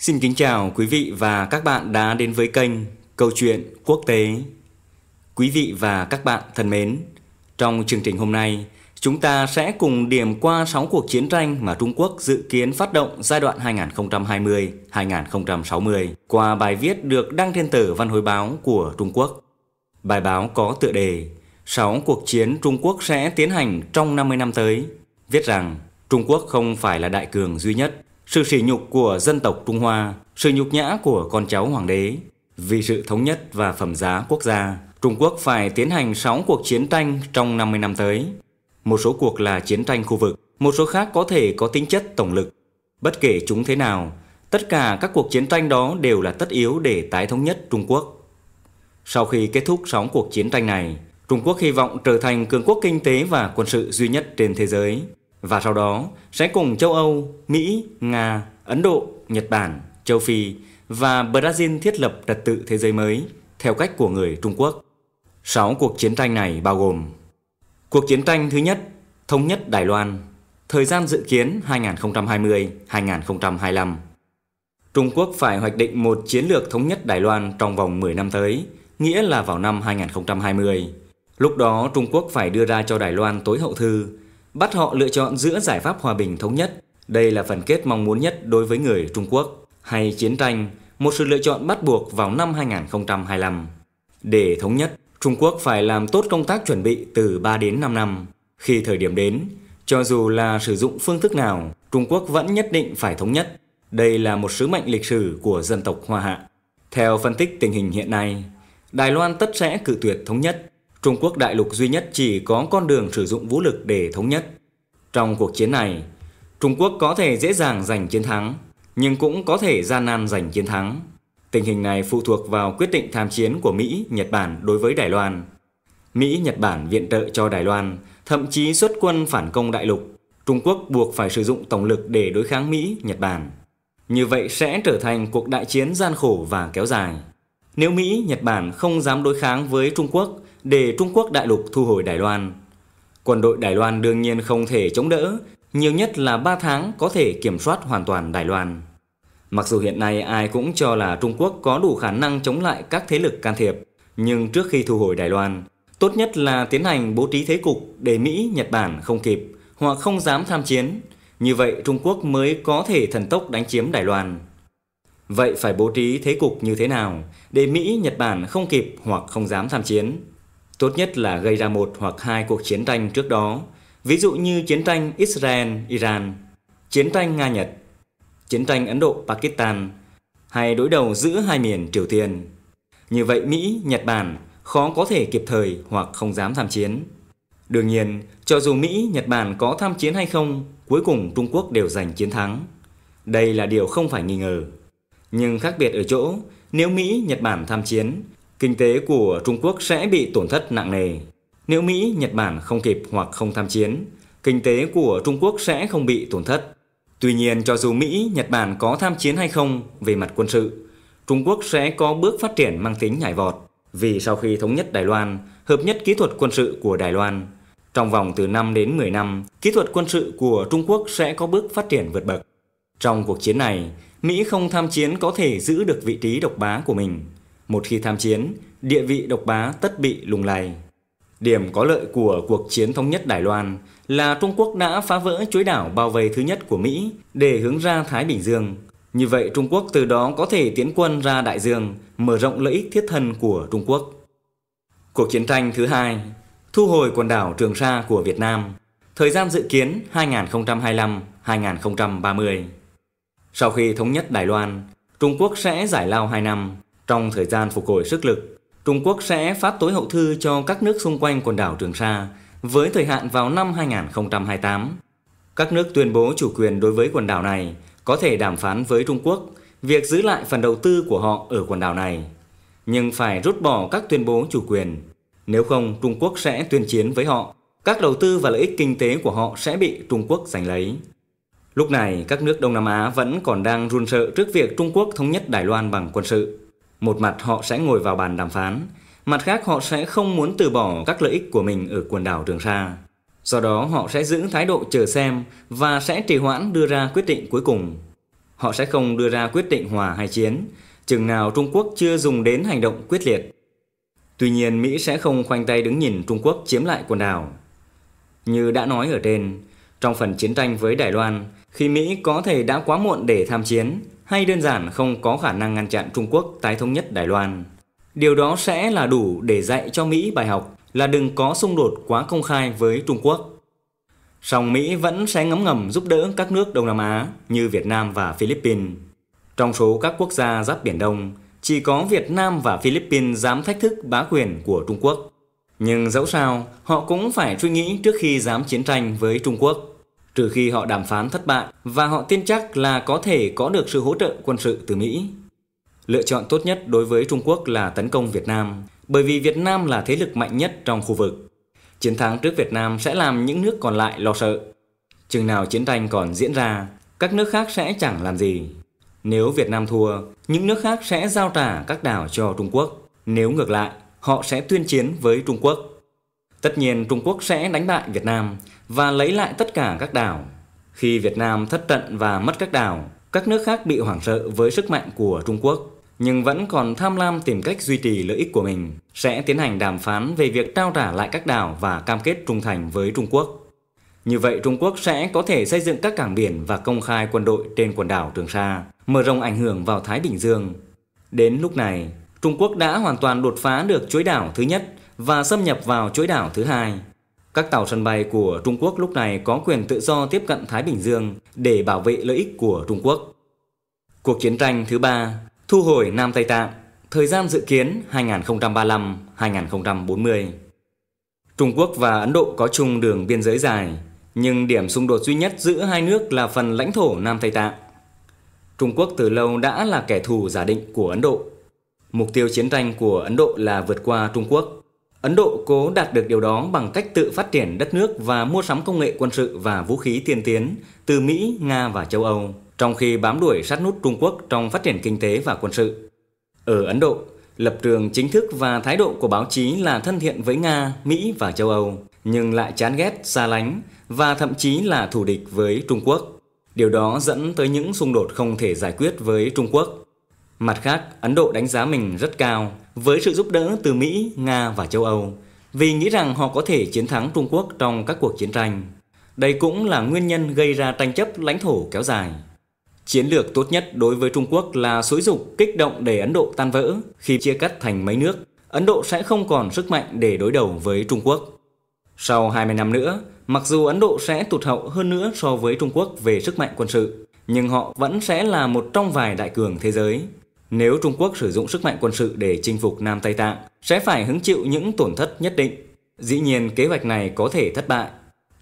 Xin kính chào quý vị và các bạn đã đến với kênh Câu chuyện Quốc tế. Quý vị và các bạn thân mến, trong chương trình hôm nay, chúng ta sẽ cùng điểm qua 6 cuộc chiến tranh mà Trung Quốc dự kiến phát động giai đoạn 2020-2060 qua bài viết được đăng trên tờ Văn hồi Báo của Trung Quốc. Bài báo có tựa đề 6 cuộc chiến Trung Quốc sẽ tiến hành trong 50 năm tới, viết rằng Trung Quốc không phải là đại cường duy nhất sự sỉ nhục của dân tộc Trung Hoa, sự nhục nhã của con cháu hoàng đế. Vì sự thống nhất và phẩm giá quốc gia, Trung Quốc phải tiến hành 6 cuộc chiến tranh trong 50 năm tới. Một số cuộc là chiến tranh khu vực, một số khác có thể có tính chất tổng lực. Bất kể chúng thế nào, tất cả các cuộc chiến tranh đó đều là tất yếu để tái thống nhất Trung Quốc. Sau khi kết thúc 6 cuộc chiến tranh này, Trung Quốc hy vọng trở thành cường quốc kinh tế và quân sự duy nhất trên thế giới, và sau đó sẽ cùng châu Âu, Mỹ, Nga, Ấn Độ, Nhật Bản, châu Phi và Brazil thiết lập trật tự thế giới mới theo cách của người Trung Quốc. Sáu cuộc chiến tranh này bao gồm Cuộc chiến tranh thứ nhất, thống nhất Đài Loan, thời gian dự kiến 2020-2025. Trung Quốc phải hoạch định một chiến lược thống nhất Đài Loan trong vòng 10 năm tới, nghĩa là vào năm 2020. Lúc đó Trung Quốc phải đưa ra cho Đài Loan tối hậu thư bắt họ lựa chọn giữa giải pháp hòa bình thống nhất, đây là phần kết mong muốn nhất đối với người Trung Quốc, hay chiến tranh, một sự lựa chọn bắt buộc vào năm 2025. Để thống nhất, Trung Quốc phải làm tốt công tác chuẩn bị từ 3 đến 5 năm. Khi thời điểm đến, cho dù là sử dụng phương thức nào, Trung Quốc vẫn nhất định phải thống nhất. Đây là một sứ mệnh lịch sử của dân tộc Hoa Hạ. Theo phân tích tình hình hiện nay, Đài Loan tất sẽ cự tuyệt thống nhất Trung Quốc đại lục duy nhất chỉ có con đường sử dụng vũ lực để thống nhất. Trong cuộc chiến này, Trung Quốc có thể dễ dàng giành chiến thắng, nhưng cũng có thể gian nan giành chiến thắng. Tình hình này phụ thuộc vào quyết định tham chiến của Mỹ, Nhật Bản đối với Đài Loan. Mỹ, Nhật Bản viện trợ cho Đài Loan, thậm chí xuất quân phản công đại lục. Trung Quốc buộc phải sử dụng tổng lực để đối kháng Mỹ, Nhật Bản. Như vậy sẽ trở thành cuộc đại chiến gian khổ và kéo dài. Nếu Mỹ, Nhật Bản không dám đối kháng với Trung Quốc để Trung Quốc đại lục thu hồi Đài Loan. Quân đội Đài Loan đương nhiên không thể chống đỡ, nhiều nhất là 3 tháng có thể kiểm soát hoàn toàn Đài Loan. Mặc dù hiện nay ai cũng cho là Trung Quốc có đủ khả năng chống lại các thế lực can thiệp, nhưng trước khi thu hồi Đài Loan, tốt nhất là tiến hành bố trí thế cục để Mỹ, Nhật Bản không kịp hoặc không dám tham chiến. Như vậy Trung Quốc mới có thể thần tốc đánh chiếm Đài Loan. Vậy phải bố trí thế cục như thế nào để Mỹ, Nhật Bản không kịp hoặc không dám tham chiến? tốt nhất là gây ra một hoặc hai cuộc chiến tranh trước đó, ví dụ như chiến tranh Israel-Iran, chiến tranh Nga-Nhật, chiến tranh Ấn Độ-Pakistan hay đối đầu giữa hai miền Triều Tiên. Như vậy Mỹ, Nhật Bản khó có thể kịp thời hoặc không dám tham chiến. Đương nhiên, cho dù Mỹ, Nhật Bản có tham chiến hay không, cuối cùng Trung Quốc đều giành chiến thắng. Đây là điều không phải nghi ngờ. Nhưng khác biệt ở chỗ, nếu Mỹ, Nhật Bản tham chiến kinh tế của Trung Quốc sẽ bị tổn thất nặng nề. Nếu Mỹ, Nhật Bản không kịp hoặc không tham chiến, kinh tế của Trung Quốc sẽ không bị tổn thất. Tuy nhiên, cho dù Mỹ, Nhật Bản có tham chiến hay không về mặt quân sự, Trung Quốc sẽ có bước phát triển mang tính nhảy vọt. Vì sau khi thống nhất Đài Loan, hợp nhất kỹ thuật quân sự của Đài Loan, trong vòng từ 5 đến 10 năm, kỹ thuật quân sự của Trung Quốc sẽ có bước phát triển vượt bậc. Trong cuộc chiến này, Mỹ không tham chiến có thể giữ được vị trí độc bá của mình. Một khi tham chiến, địa vị độc bá tất bị lùng lầy. Điểm có lợi của cuộc chiến thống nhất Đài Loan là Trung Quốc đã phá vỡ chuối đảo bao vây thứ nhất của Mỹ để hướng ra Thái Bình Dương. Như vậy Trung Quốc từ đó có thể tiến quân ra Đại Dương, mở rộng lợi ích thiết thân của Trung Quốc. Cuộc chiến tranh thứ hai, thu hồi quần đảo Trường Sa của Việt Nam, thời gian dự kiến 2025-2030. Sau khi thống nhất Đài Loan, Trung Quốc sẽ giải lao 2 năm, trong thời gian phục hồi sức lực, Trung Quốc sẽ phát tối hậu thư cho các nước xung quanh quần đảo Trường Sa với thời hạn vào năm 2028. Các nước tuyên bố chủ quyền đối với quần đảo này có thể đàm phán với Trung Quốc việc giữ lại phần đầu tư của họ ở quần đảo này, nhưng phải rút bỏ các tuyên bố chủ quyền. Nếu không, Trung Quốc sẽ tuyên chiến với họ. Các đầu tư và lợi ích kinh tế của họ sẽ bị Trung Quốc giành lấy. Lúc này, các nước Đông Nam Á vẫn còn đang run sợ trước việc Trung Quốc thống nhất Đài Loan bằng quân sự. Một mặt họ sẽ ngồi vào bàn đàm phán, mặt khác họ sẽ không muốn từ bỏ các lợi ích của mình ở quần đảo Trường Sa. Do đó họ sẽ giữ thái độ chờ xem và sẽ trì hoãn đưa ra quyết định cuối cùng. Họ sẽ không đưa ra quyết định hòa hay chiến, chừng nào Trung Quốc chưa dùng đến hành động quyết liệt. Tuy nhiên Mỹ sẽ không khoanh tay đứng nhìn Trung Quốc chiếm lại quần đảo. Như đã nói ở trên, trong phần chiến tranh với Đài Loan, khi Mỹ có thể đã quá muộn để tham chiến hay đơn giản không có khả năng ngăn chặn Trung Quốc tái thống nhất Đài Loan. Điều đó sẽ là đủ để dạy cho Mỹ bài học là đừng có xung đột quá công khai với Trung Quốc. Song Mỹ vẫn sẽ ngấm ngầm giúp đỡ các nước Đông Nam Á như Việt Nam và Philippines. Trong số các quốc gia giáp Biển Đông, chỉ có Việt Nam và Philippines dám thách thức bá quyền của Trung Quốc. Nhưng dẫu sao, họ cũng phải suy nghĩ trước khi dám chiến tranh với Trung Quốc. Trừ khi họ đàm phán thất bại và họ tin chắc là có thể có được sự hỗ trợ quân sự từ Mỹ. Lựa chọn tốt nhất đối với Trung Quốc là tấn công Việt Nam, bởi vì Việt Nam là thế lực mạnh nhất trong khu vực. Chiến thắng trước Việt Nam sẽ làm những nước còn lại lo sợ. Chừng nào chiến tranh còn diễn ra, các nước khác sẽ chẳng làm gì. Nếu Việt Nam thua, những nước khác sẽ giao trả các đảo cho Trung Quốc. Nếu ngược lại, họ sẽ tuyên chiến với Trung Quốc. Tất nhiên Trung Quốc sẽ đánh bại Việt Nam và lấy lại tất cả các đảo. Khi Việt Nam thất trận và mất các đảo, các nước khác bị hoảng sợ với sức mạnh của Trung Quốc nhưng vẫn còn tham lam tìm cách duy trì lợi ích của mình, sẽ tiến hành đàm phán về việc trao trả lại các đảo và cam kết trung thành với Trung Quốc. Như vậy Trung Quốc sẽ có thể xây dựng các cảng biển và công khai quân đội trên quần đảo Trường Sa, mở rộng ảnh hưởng vào Thái Bình Dương. Đến lúc này, Trung Quốc đã hoàn toàn đột phá được chuỗi đảo thứ nhất và xâm nhập vào chuỗi đảo thứ hai. Các tàu sân bay của Trung Quốc lúc này có quyền tự do tiếp cận Thái Bình Dương để bảo vệ lợi ích của Trung Quốc. Cuộc chiến tranh thứ ba thu hồi Nam Tây Tạng, thời gian dự kiến 2035-2040. Trung Quốc và Ấn Độ có chung đường biên giới dài, nhưng điểm xung đột duy nhất giữa hai nước là phần lãnh thổ Nam Tây Tạng. Trung Quốc từ lâu đã là kẻ thù giả định của Ấn Độ Mục tiêu chiến tranh của Ấn Độ là vượt qua Trung Quốc. Ấn Độ cố đạt được điều đó bằng cách tự phát triển đất nước và mua sắm công nghệ quân sự và vũ khí tiên tiến từ Mỹ, Nga và châu Âu, trong khi bám đuổi sát nút Trung Quốc trong phát triển kinh tế và quân sự. Ở Ấn Độ, lập trường chính thức và thái độ của báo chí là thân thiện với Nga, Mỹ và châu Âu, nhưng lại chán ghét, xa lánh và thậm chí là thù địch với Trung Quốc. Điều đó dẫn tới những xung đột không thể giải quyết với Trung Quốc. Mặt khác, Ấn Độ đánh giá mình rất cao với sự giúp đỡ từ Mỹ, Nga và châu Âu vì nghĩ rằng họ có thể chiến thắng Trung Quốc trong các cuộc chiến tranh. Đây cũng là nguyên nhân gây ra tranh chấp lãnh thổ kéo dài. Chiến lược tốt nhất đối với Trung Quốc là xúi dục kích động để Ấn Độ tan vỡ khi chia cắt thành mấy nước. Ấn Độ sẽ không còn sức mạnh để đối đầu với Trung Quốc. Sau 20 năm nữa, mặc dù Ấn Độ sẽ tụt hậu hơn nữa so với Trung Quốc về sức mạnh quân sự, nhưng họ vẫn sẽ là một trong vài đại cường thế giới nếu Trung Quốc sử dụng sức mạnh quân sự để chinh phục Nam Tây Tạng, sẽ phải hứng chịu những tổn thất nhất định. Dĩ nhiên kế hoạch này có thể thất bại,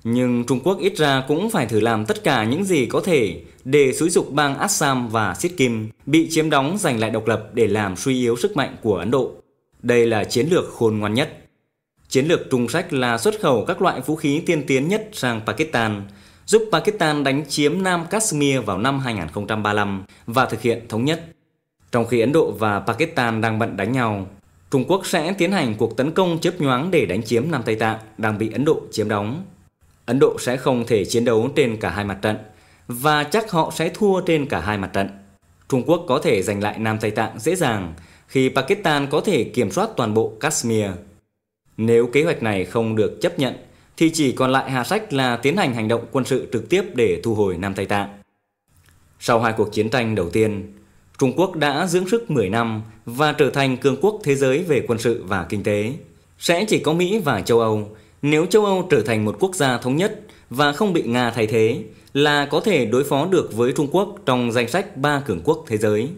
nhưng Trung Quốc ít ra cũng phải thử làm tất cả những gì có thể để xúi dục bang Assam và Sikkim bị chiếm đóng giành lại độc lập để làm suy yếu sức mạnh của Ấn Độ. Đây là chiến lược khôn ngoan nhất. Chiến lược trung sách là xuất khẩu các loại vũ khí tiên tiến nhất sang Pakistan, giúp Pakistan đánh chiếm Nam Kashmir vào năm 2035 và thực hiện thống nhất. Trong khi Ấn Độ và Pakistan đang bận đánh nhau, Trung Quốc sẽ tiến hành cuộc tấn công chớp nhoáng để đánh chiếm Nam Tây Tạng đang bị Ấn Độ chiếm đóng. Ấn Độ sẽ không thể chiến đấu trên cả hai mặt trận và chắc họ sẽ thua trên cả hai mặt trận. Trung Quốc có thể giành lại Nam Tây Tạng dễ dàng khi Pakistan có thể kiểm soát toàn bộ Kashmir. Nếu kế hoạch này không được chấp nhận thì chỉ còn lại Hà Sách là tiến hành hành động quân sự trực tiếp để thu hồi Nam Tây Tạng. Sau hai cuộc chiến tranh đầu tiên, Trung Quốc đã dưỡng sức 10 năm và trở thành cường quốc thế giới về quân sự và kinh tế. Sẽ chỉ có Mỹ và châu Âu, nếu châu Âu trở thành một quốc gia thống nhất và không bị Nga thay thế, là có thể đối phó được với Trung Quốc trong danh sách ba cường quốc thế giới.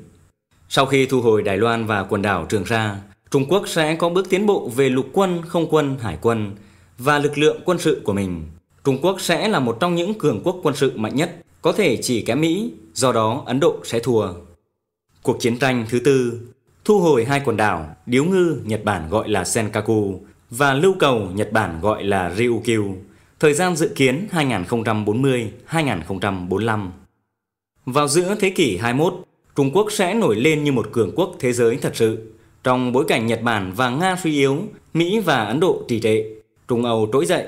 Sau khi thu hồi Đài Loan và quần đảo Trường Sa, Trung Quốc sẽ có bước tiến bộ về lục quân, không quân, hải quân và lực lượng quân sự của mình. Trung Quốc sẽ là một trong những cường quốc quân sự mạnh nhất, có thể chỉ kém Mỹ, do đó Ấn Độ sẽ thua. Cuộc chiến tranh thứ tư thu hồi hai quần đảo Điếu Ngư Nhật Bản gọi là Senkaku và Lưu Cầu Nhật Bản gọi là Ryukyu. Thời gian dự kiến 2040-2045. Vào giữa thế kỷ 21, Trung Quốc sẽ nổi lên như một cường quốc thế giới thật sự. Trong bối cảnh Nhật Bản và Nga suy yếu, Mỹ và Ấn Độ trì trệ, Trung Âu trỗi dậy.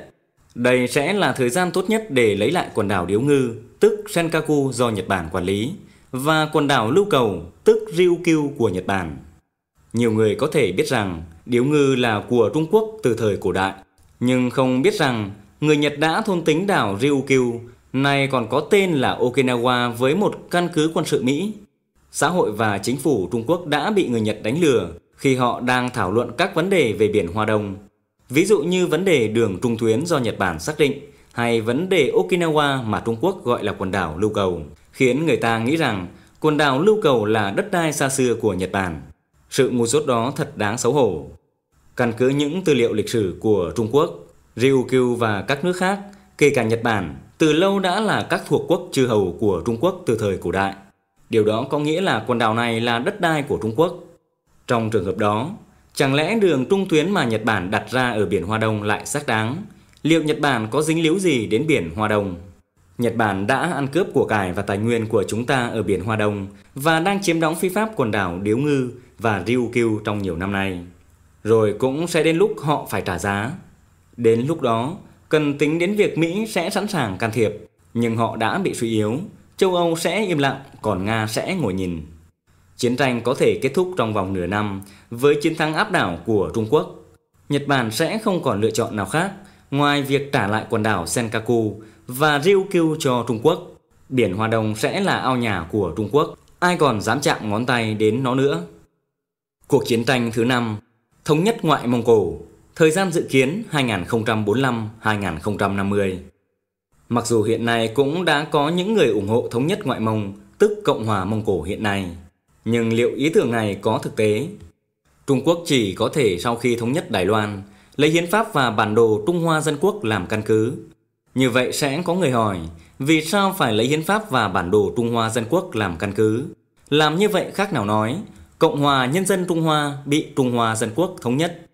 Đây sẽ là thời gian tốt nhất để lấy lại quần đảo Điếu Ngư, tức Senkaku do Nhật Bản quản lý – và quần đảo Lưu Cầu, tức Ryukyu của Nhật Bản. Nhiều người có thể biết rằng điếu ngư là của Trung Quốc từ thời cổ đại, nhưng không biết rằng người Nhật đã thôn tính đảo Ryukyu, nay còn có tên là Okinawa với một căn cứ quân sự Mỹ. Xã hội và chính phủ Trung Quốc đã bị người Nhật đánh lừa khi họ đang thảo luận các vấn đề về biển Hoa Đông. Ví dụ như vấn đề đường trung tuyến do Nhật Bản xác định hay vấn đề Okinawa mà Trung Quốc gọi là quần đảo Lưu Cầu khiến người ta nghĩ rằng quần đảo Lưu Cầu là đất đai xa xưa của Nhật Bản. Sự ngu dốt đó thật đáng xấu hổ. Căn cứ những tư liệu lịch sử của Trung Quốc, Ryukyu và các nước khác, kể cả Nhật Bản, từ lâu đã là các thuộc quốc chư hầu của Trung Quốc từ thời cổ đại. Điều đó có nghĩa là quần đảo này là đất đai của Trung Quốc. Trong trường hợp đó, chẳng lẽ đường trung tuyến mà Nhật Bản đặt ra ở biển Hoa Đông lại xác đáng? Liệu Nhật Bản có dính líu gì đến biển Hoa Đông? Nhật Bản đã ăn cướp của cải và tài nguyên của chúng ta ở biển Hoa Đông và đang chiếm đóng phi pháp quần đảo Điếu Ngư và Ryukyu trong nhiều năm nay. Rồi cũng sẽ đến lúc họ phải trả giá. Đến lúc đó, cần tính đến việc Mỹ sẽ sẵn sàng can thiệp, nhưng họ đã bị suy yếu, châu Âu sẽ im lặng, còn Nga sẽ ngồi nhìn. Chiến tranh có thể kết thúc trong vòng nửa năm với chiến thắng áp đảo của Trung Quốc. Nhật Bản sẽ không còn lựa chọn nào khác ngoài việc trả lại quần đảo Senkaku và rêu kêu cho Trung Quốc. Biển Hoa Đông sẽ là ao nhà của Trung Quốc, ai còn dám chạm ngón tay đến nó nữa. Cuộc chiến tranh thứ năm thống nhất ngoại Mông Cổ, thời gian dự kiến 2045-2050. Mặc dù hiện nay cũng đã có những người ủng hộ thống nhất ngoại Mông, tức Cộng hòa Mông Cổ hiện nay, nhưng liệu ý tưởng này có thực tế? Trung Quốc chỉ có thể sau khi thống nhất Đài Loan, lấy hiến pháp và bản đồ Trung Hoa Dân Quốc làm căn cứ, như vậy sẽ có người hỏi, vì sao phải lấy hiến pháp và bản đồ Trung Hoa Dân Quốc làm căn cứ? Làm như vậy khác nào nói, Cộng hòa Nhân dân Trung Hoa bị Trung Hoa Dân Quốc thống nhất.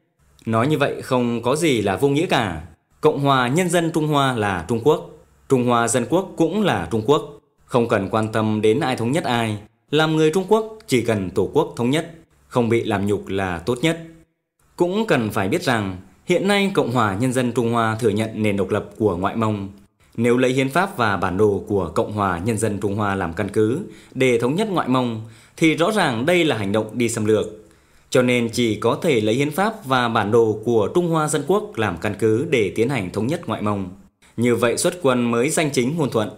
Nói như vậy không có gì là vô nghĩa cả. Cộng hòa Nhân dân Trung Hoa là Trung Quốc, Trung Hoa Dân Quốc cũng là Trung Quốc. Không cần quan tâm đến ai thống nhất ai, làm người Trung Quốc chỉ cần Tổ quốc thống nhất, không bị làm nhục là tốt nhất. Cũng cần phải biết rằng Hiện nay Cộng hòa Nhân dân Trung Hoa thừa nhận nền độc lập của ngoại Mông. Nếu lấy hiến pháp và bản đồ của Cộng hòa Nhân dân Trung Hoa làm căn cứ để thống nhất ngoại Mông thì rõ ràng đây là hành động đi xâm lược. Cho nên chỉ có thể lấy hiến pháp và bản đồ của Trung Hoa Dân Quốc làm căn cứ để tiến hành thống nhất ngoại Mông. Như vậy xuất quân mới danh chính ngôn thuận.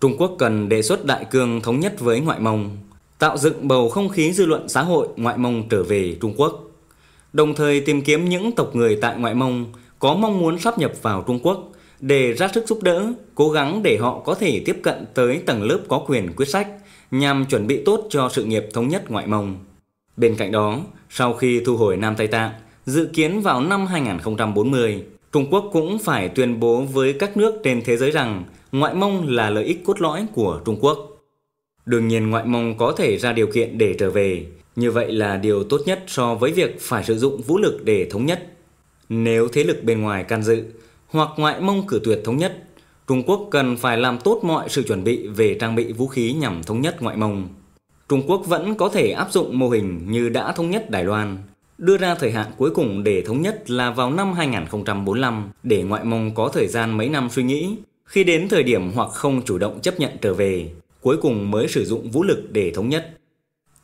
Trung Quốc cần đề xuất đại cương thống nhất với ngoại Mông, tạo dựng bầu không khí dư luận xã hội ngoại Mông trở về Trung Quốc đồng thời tìm kiếm những tộc người tại ngoại mông có mong muốn sắp nhập vào Trung Quốc để ra sức giúp đỡ, cố gắng để họ có thể tiếp cận tới tầng lớp có quyền quyết sách nhằm chuẩn bị tốt cho sự nghiệp thống nhất ngoại mông. Bên cạnh đó, sau khi thu hồi Nam Tây Tạng, dự kiến vào năm 2040, Trung Quốc cũng phải tuyên bố với các nước trên thế giới rằng ngoại mông là lợi ích cốt lõi của Trung Quốc. Đương nhiên ngoại mông có thể ra điều kiện để trở về, như vậy là điều tốt nhất so với việc phải sử dụng vũ lực để thống nhất. Nếu thế lực bên ngoài can dự hoặc ngoại mông cử tuyệt thống nhất, Trung Quốc cần phải làm tốt mọi sự chuẩn bị về trang bị vũ khí nhằm thống nhất ngoại mông. Trung Quốc vẫn có thể áp dụng mô hình như đã thống nhất Đài Loan, đưa ra thời hạn cuối cùng để thống nhất là vào năm 2045 để ngoại mông có thời gian mấy năm suy nghĩ, khi đến thời điểm hoặc không chủ động chấp nhận trở về, cuối cùng mới sử dụng vũ lực để thống nhất.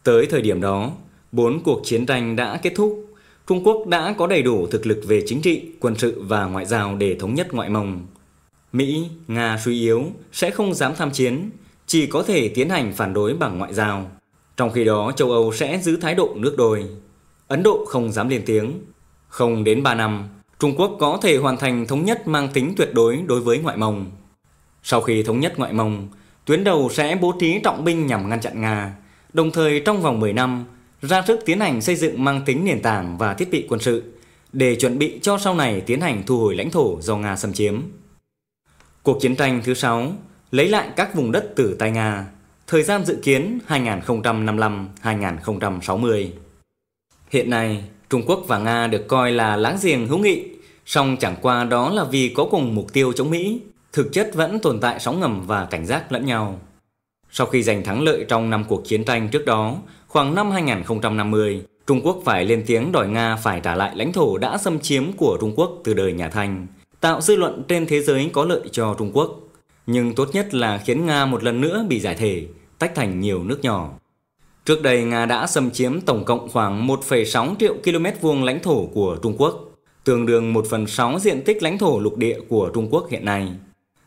Tới thời điểm đó, bốn cuộc chiến tranh đã kết thúc. Trung Quốc đã có đầy đủ thực lực về chính trị, quân sự và ngoại giao để thống nhất ngoại mông. Mỹ, Nga suy yếu sẽ không dám tham chiến, chỉ có thể tiến hành phản đối bằng ngoại giao. Trong khi đó, châu Âu sẽ giữ thái độ nước đôi. Ấn Độ không dám lên tiếng. Không đến 3 năm, Trung Quốc có thể hoàn thành thống nhất mang tính tuyệt đối đối với ngoại mông. Sau khi thống nhất ngoại mông, tuyến đầu sẽ bố trí trọng binh nhằm ngăn chặn Nga, đồng thời trong vòng 10 năm ra sức tiến hành xây dựng mang tính nền tảng và thiết bị quân sự để chuẩn bị cho sau này tiến hành thu hồi lãnh thổ do Nga xâm chiếm. Cuộc chiến tranh thứ 6 lấy lại các vùng đất từ tay Nga, thời gian dự kiến 2055-2060. Hiện nay, Trung Quốc và Nga được coi là láng giềng hữu nghị, song chẳng qua đó là vì có cùng mục tiêu chống Mỹ, thực chất vẫn tồn tại sóng ngầm và cảnh giác lẫn nhau. Sau khi giành thắng lợi trong năm cuộc chiến tranh trước đó, khoảng năm 2050, Trung Quốc phải lên tiếng đòi Nga phải trả lại lãnh thổ đã xâm chiếm của Trung Quốc từ đời nhà Thanh, tạo dư luận trên thế giới có lợi cho Trung Quốc. Nhưng tốt nhất là khiến Nga một lần nữa bị giải thể, tách thành nhiều nước nhỏ. Trước đây, Nga đã xâm chiếm tổng cộng khoảng 1,6 triệu km vuông lãnh thổ của Trung Quốc, tương đương 1 phần 6 diện tích lãnh thổ lục địa của Trung Quốc hiện nay.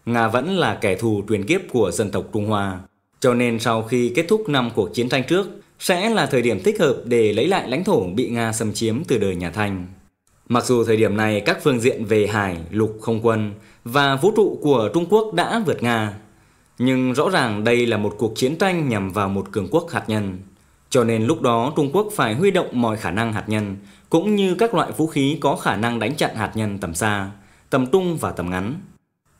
Nga vẫn là kẻ thù truyền kiếp của dân tộc Trung Hoa. Cho nên sau khi kết thúc năm cuộc chiến tranh trước, sẽ là thời điểm thích hợp để lấy lại lãnh thổ bị Nga xâm chiếm từ đời nhà Thanh. Mặc dù thời điểm này các phương diện về hải, lục, không quân và vũ trụ của Trung Quốc đã vượt Nga, nhưng rõ ràng đây là một cuộc chiến tranh nhằm vào một cường quốc hạt nhân. Cho nên lúc đó Trung Quốc phải huy động mọi khả năng hạt nhân, cũng như các loại vũ khí có khả năng đánh chặn hạt nhân tầm xa, tầm trung và tầm ngắn.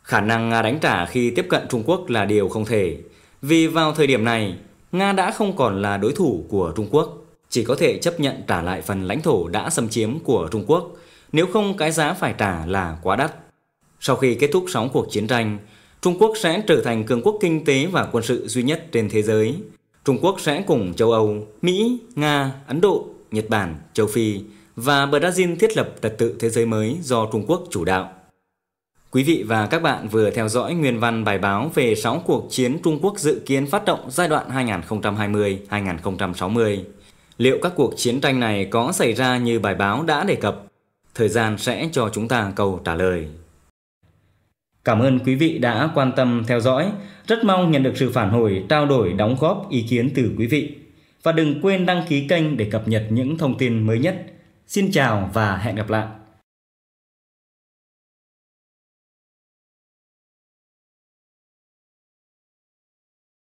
Khả năng Nga đánh trả khi tiếp cận Trung Quốc là điều không thể, vì vào thời điểm này, Nga đã không còn là đối thủ của Trung Quốc, chỉ có thể chấp nhận trả lại phần lãnh thổ đã xâm chiếm của Trung Quốc, nếu không cái giá phải trả là quá đắt. Sau khi kết thúc sóng cuộc chiến tranh, Trung Quốc sẽ trở thành cường quốc kinh tế và quân sự duy nhất trên thế giới. Trung Quốc sẽ cùng châu Âu, Mỹ, Nga, Ấn Độ, Nhật Bản, châu Phi và Brazil thiết lập trật tự thế giới mới do Trung Quốc chủ đạo. Quý vị và các bạn vừa theo dõi nguyên văn bài báo về 6 cuộc chiến Trung Quốc dự kiến phát động giai đoạn 2020-2060. Liệu các cuộc chiến tranh này có xảy ra như bài báo đã đề cập? Thời gian sẽ cho chúng ta câu trả lời. Cảm ơn quý vị đã quan tâm theo dõi. Rất mong nhận được sự phản hồi, trao đổi, đóng góp ý kiến từ quý vị. Và đừng quên đăng ký kênh để cập nhật những thông tin mới nhất. Xin chào và hẹn gặp lại!